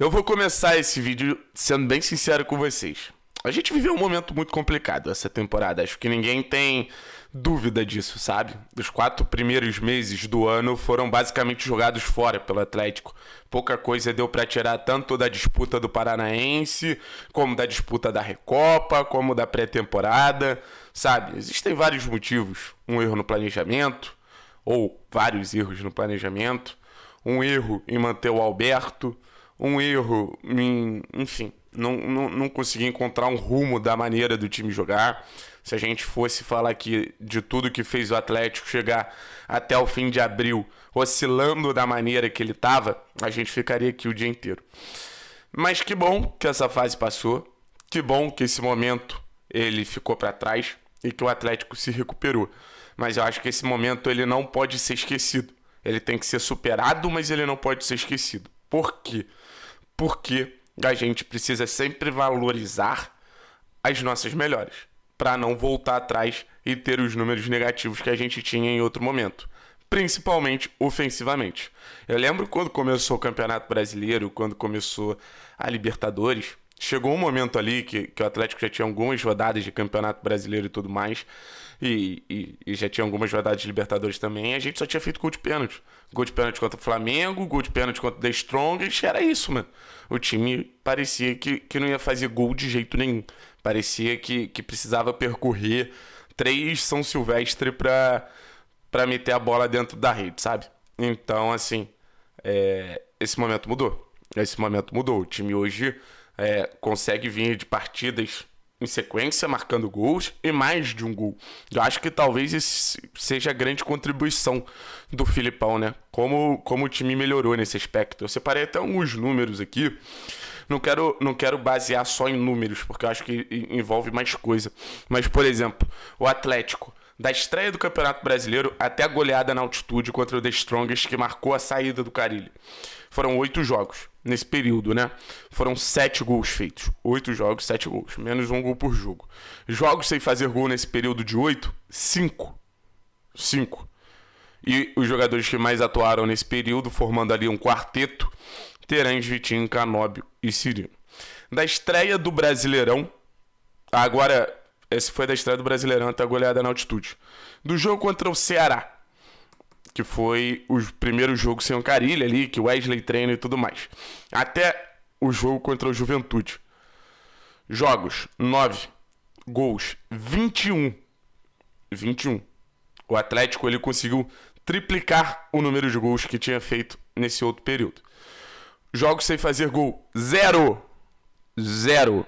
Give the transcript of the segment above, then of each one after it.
Eu vou começar esse vídeo sendo bem sincero com vocês. A gente viveu um momento muito complicado essa temporada. Acho que ninguém tem dúvida disso, sabe? Os quatro primeiros meses do ano foram basicamente jogados fora pelo Atlético. Pouca coisa deu para tirar tanto da disputa do Paranaense, como da disputa da Recopa, como da pré-temporada, sabe? Existem vários motivos. Um erro no planejamento, ou vários erros no planejamento. Um erro em manter o Alberto, um erro, em, enfim, não, não, não consegui encontrar um rumo da maneira do time jogar. Se a gente fosse falar aqui de tudo que fez o Atlético chegar até o fim de abril, oscilando da maneira que ele estava, a gente ficaria aqui o dia inteiro. Mas que bom que essa fase passou, que bom que esse momento ele ficou para trás e que o Atlético se recuperou. Mas eu acho que esse momento ele não pode ser esquecido. Ele tem que ser superado, mas ele não pode ser esquecido. Por quê? porque a gente precisa sempre valorizar as nossas melhores, para não voltar atrás e ter os números negativos que a gente tinha em outro momento, principalmente ofensivamente. Eu lembro quando começou o Campeonato Brasileiro, quando começou a Libertadores, Chegou um momento ali que, que o Atlético já tinha algumas rodadas de Campeonato Brasileiro e tudo mais, e, e, e já tinha algumas rodadas de Libertadores também, a gente só tinha feito gol de pênalti. Gol de pênalti contra o Flamengo, gol de pênalti contra o The Strongest, era isso, mano. O time parecia que, que não ia fazer gol de jeito nenhum. Parecia que, que precisava percorrer três São Silvestre pra, pra meter a bola dentro da rede, sabe? Então, assim, é, esse momento mudou. Esse momento mudou. O time hoje é, consegue vir de partidas em sequência, marcando gols e mais de um gol. Eu acho que talvez isso seja a grande contribuição do Filipão, né? Como, como o time melhorou nesse aspecto. Eu separei até alguns números aqui. Não quero, não quero basear só em números, porque eu acho que envolve mais coisa. Mas, por exemplo, o Atlético. Da estreia do Campeonato Brasileiro até a goleada na altitude contra o The Strongest, que marcou a saída do Carilho. Foram oito jogos nesse período, né? Foram sete gols feitos. Oito jogos, sete gols. Menos um gol por jogo. Jogos sem fazer gol nesse período de oito? Cinco. Cinco. E os jogadores que mais atuaram nesse período, formando ali um quarteto, Terãs, Vitinho, Canóbio e Cirino. Da estreia do Brasileirão, agora, esse foi da estreia do Brasileirão até a goleada na altitude. Do jogo contra o Ceará, que foi o primeiro jogo sem o Carilho ali, que o Wesley treina e tudo mais. Até o jogo contra o Juventude. Jogos, 9. Gols, 21. 21. O Atlético ele conseguiu triplicar o número de gols que tinha feito nesse outro período. Jogos sem fazer gol, 0. 0.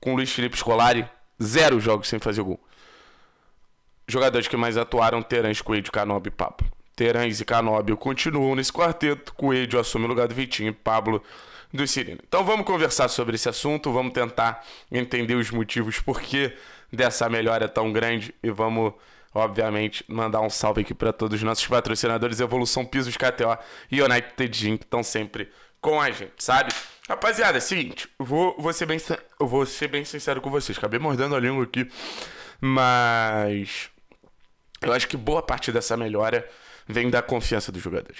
Com o Luiz Felipe Scolari, 0 jogos sem fazer gol jogadores que mais atuaram, Terãs, Coelho, Canobi e Pablo. Terãs e Canóbio continuam nesse quarteto, Coelho assume o lugar do Vitinho e Pablo do Cirino. Então vamos conversar sobre esse assunto, vamos tentar entender os motivos por que dessa melhora tão grande e vamos, obviamente, mandar um salve aqui para todos os nossos patrocinadores Evolução Pisos KTO e United Gym que estão sempre com a gente, sabe? Rapaziada, é o seguinte, vou, vou, ser bem, vou ser bem sincero com vocês, acabei mordendo a língua aqui, mas eu acho que boa parte dessa melhora vem da confiança dos jogadores.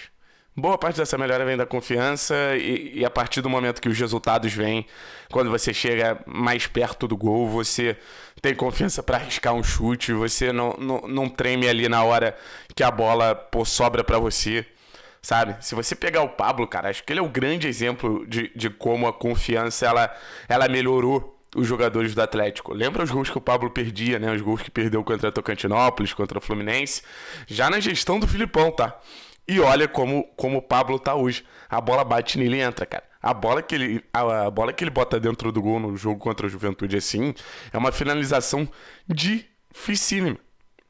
Boa parte dessa melhora vem da confiança e, e, a partir do momento que os resultados vêm, quando você chega mais perto do gol, você tem confiança para arriscar um chute, você não, não, não, treme ali na hora que a bola pô, sobra para você, sabe? Se você pegar o Pablo, cara, acho que ele é o grande exemplo de, de como a confiança ela, ela melhorou os jogadores do Atlético. Lembra os gols que o Pablo perdia, né? Os gols que perdeu contra a Tocantinópolis, contra o Fluminense. Já na gestão do Filipão, tá? E olha como, como o Pablo tá hoje. A bola bate nele e entra, cara. A bola, que ele, a, a bola que ele bota dentro do gol no jogo contra a Juventude, assim, é uma finalização dificílima.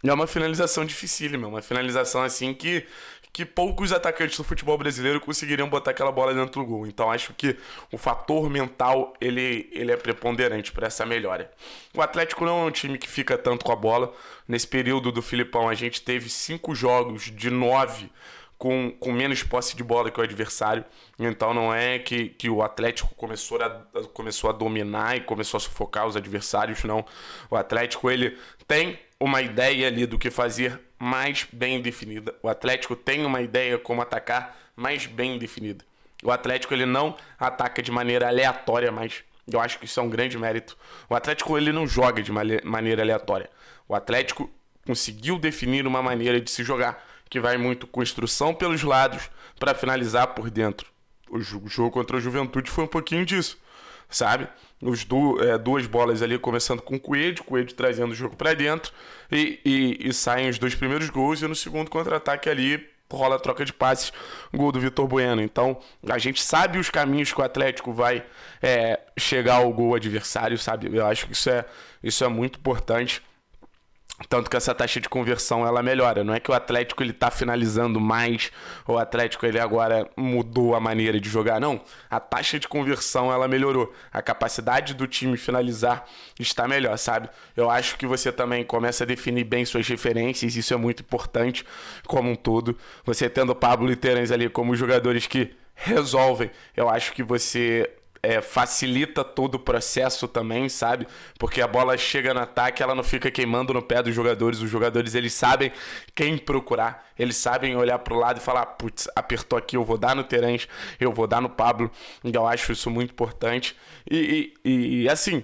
É uma finalização dificílima, é uma finalização assim que que poucos atacantes do futebol brasileiro conseguiriam botar aquela bola dentro do gol. Então acho que o fator mental ele, ele é preponderante para essa melhora. O Atlético não é um time que fica tanto com a bola. Nesse período do Filipão, a gente teve cinco jogos de nove com, com menos posse de bola que o adversário. Então não é que, que o Atlético começou a, começou a dominar e começou a sufocar os adversários, não. O Atlético ele tem uma ideia ali do que fazer mais bem definida. O Atlético tem uma ideia como atacar mais bem definida. O Atlético ele não ataca de maneira aleatória mais. Eu acho que isso é um grande mérito. O Atlético ele não joga de maneira aleatória. O Atlético conseguiu definir uma maneira de se jogar que vai muito construção pelos lados para finalizar por dentro. O jogo contra a Juventude foi um pouquinho disso sabe? Os du é, duas bolas ali começando com o Coelho, Coelho trazendo o jogo para dentro e, e, e saem os dois primeiros gols e no segundo contra-ataque ali rola a troca de passes, gol do Vitor Bueno. Então, a gente sabe os caminhos que o Atlético vai é, chegar ao gol adversário, sabe? Eu acho que isso é, isso é muito importante. Tanto que essa taxa de conversão ela melhora. Não é que o Atlético ele tá finalizando mais, ou o Atlético ele agora mudou a maneira de jogar, não. A taxa de conversão ela melhorou. A capacidade do time finalizar está melhor, sabe? Eu acho que você também começa a definir bem suas referências, isso é muito importante como um todo. Você tendo Pablo e Terence ali como jogadores que resolvem, eu acho que você é, facilita todo o processo também, sabe? Porque a bola chega no ataque, ela não fica queimando no pé dos jogadores. Os jogadores, eles sabem quem procurar. Eles sabem olhar pro lado e falar, putz, apertou aqui, eu vou dar no Terence, eu vou dar no Pablo. Eu acho isso muito importante. E, e, e assim,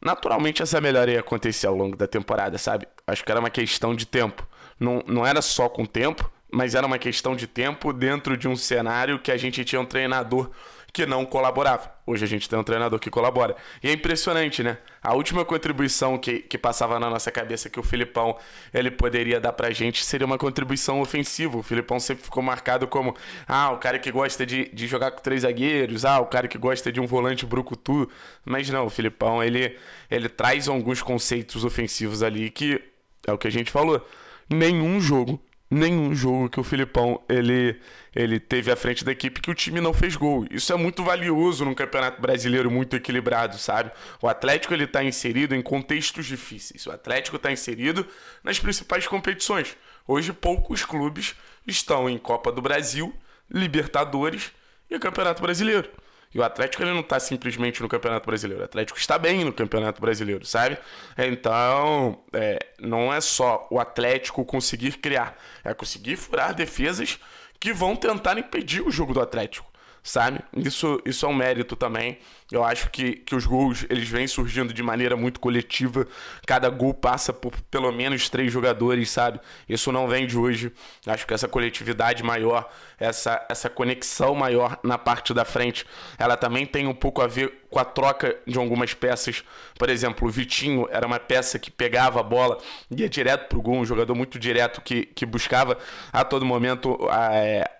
naturalmente essa melhora ia acontecer ao longo da temporada, sabe? Acho que era uma questão de tempo. Não, não era só com tempo, mas era uma questão de tempo dentro de um cenário que a gente tinha um treinador que não colaborava. Hoje a gente tem um treinador que colabora. E é impressionante, né? A última contribuição que, que passava na nossa cabeça que o Filipão ele poderia dar pra gente seria uma contribuição ofensiva. O Filipão sempre ficou marcado como ah, o cara que gosta de, de jogar com três zagueiros, ah, o cara que gosta de um volante brucutu. Mas não, o Filipão ele, ele traz alguns conceitos ofensivos ali que é o que a gente falou. Nenhum jogo nenhum jogo que o Filipão ele, ele teve à frente da equipe que o time não fez gol. Isso é muito valioso num campeonato brasileiro muito equilibrado, sabe? O Atlético ele está inserido em contextos difíceis. O Atlético está inserido nas principais competições. Hoje poucos clubes estão em Copa do Brasil, Libertadores e Campeonato Brasileiro. E o Atlético ele não está simplesmente no Campeonato Brasileiro. O Atlético está bem no Campeonato Brasileiro, sabe? É, então, é, não é só o Atlético conseguir criar, é conseguir furar defesas que vão tentar impedir o jogo do Atlético sabe? Isso, isso é um mérito também. Eu acho que, que os gols eles vêm surgindo de maneira muito coletiva. Cada gol passa por pelo menos três jogadores, sabe? Isso não vem de hoje. Acho que essa coletividade maior, essa, essa conexão maior na parte da frente, ela também tem um pouco a ver com a troca de algumas peças. Por exemplo, o Vitinho era uma peça que pegava a bola, e ia direto pro gol, um jogador muito direto que, que buscava a todo momento a,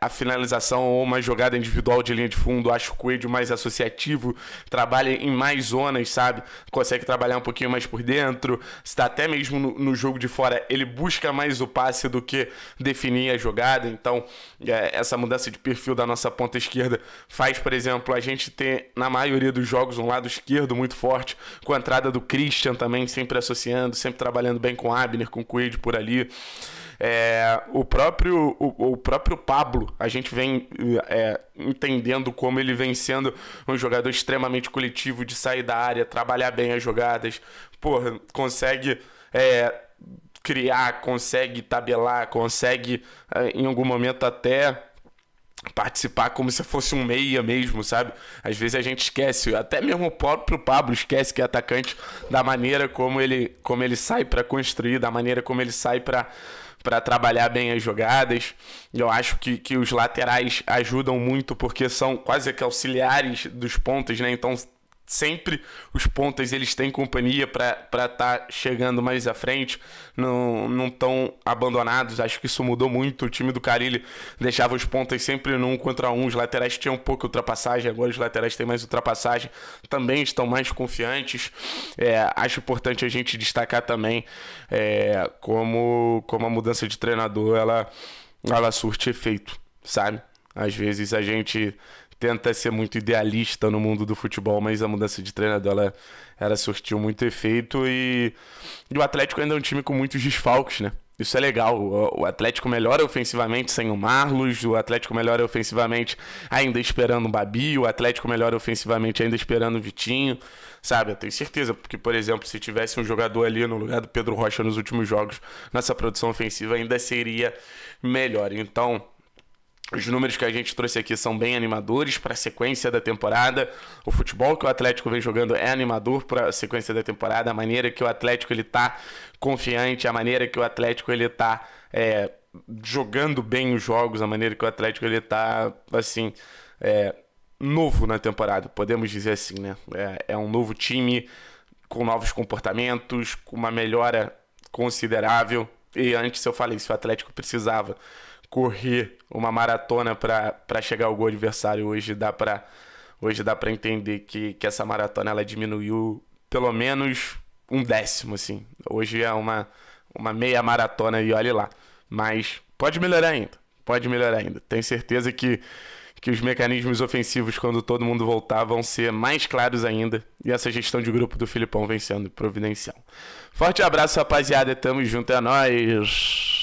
a finalização ou uma jogada individual de linha de fundo. Acho o Coelho mais associativo, trabalha em mais zonas, sabe? Consegue trabalhar um pouquinho mais por dentro, está até mesmo no, no, jogo de fora, ele busca mais o passe do que definir a jogada. Então, é, essa mudança de perfil da nossa ponta esquerda faz, por exemplo, a gente ter, na maioria dos jogos, jogos, um lado esquerdo muito forte, com a entrada do Christian também, sempre associando, sempre trabalhando bem com Abner, com Coelho por ali. É, o, próprio, o, o, próprio Pablo, a gente vem é, entendendo como ele vem sendo um jogador extremamente coletivo, de sair da área, trabalhar bem as jogadas, porra, consegue. É, criar, consegue tabelar, consegue é, em algum momento até participar como se fosse um meia mesmo, sabe? Às vezes a gente esquece, até mesmo o próprio Pablo esquece que é atacante da maneira como ele, como ele sai para construir, da maneira como ele sai para para trabalhar bem as jogadas. Eu acho que, que os laterais ajudam muito porque são quase que auxiliares dos pontos, né? Então sempre os pontas eles têm companhia para estar tá chegando mais à frente, não não abandonados. Acho que isso mudou muito. O time do Carilli deixava os pontas sempre num contra um, os laterais tinham um pouco ultrapassagem, agora os laterais têm mais ultrapassagem, também estão mais confiantes. É, acho importante a gente destacar também é, como como a mudança de treinador ela ela surte efeito, sabe? Às vezes a gente tenta ser muito idealista no mundo do futebol, mas a mudança de treinador ela, ela surtiu muito efeito e, e o Atlético ainda é um time com muitos desfalques, né? Isso é legal. O Atlético melhora ofensivamente sem o Marlos, o Atlético melhora ofensivamente ainda esperando o Babi, o Atlético melhora ofensivamente ainda esperando o Vitinho, sabe? Eu tenho certeza, porque, por exemplo, se tivesse um jogador ali no lugar do Pedro Rocha nos últimos jogos, nossa produção ofensiva ainda seria melhor. Então, os números que a gente trouxe aqui são bem animadores para a sequência da temporada. O futebol que o Atlético vem jogando é animador para a sequência da temporada. A maneira que o Atlético ele tá confiante, a maneira que o Atlético ele tá é, jogando bem os jogos, a maneira que o Atlético ele tá assim é, novo na temporada, podemos dizer assim, né? É, é um novo time com novos comportamentos, com uma melhora considerável. E antes eu falei, se o Atlético precisava correr uma maratona para chegar ao gol adversário hoje dá para hoje dá para entender que, que essa maratona ela diminuiu pelo menos um décimo assim hoje é uma uma meia maratona e olhe lá mas pode melhorar ainda pode melhorar ainda tenho certeza que que os mecanismos ofensivos quando todo mundo voltar vão ser mais claros ainda e essa gestão de grupo do Filipão vem sendo providencial forte abraço rapaziada tamo junto é nós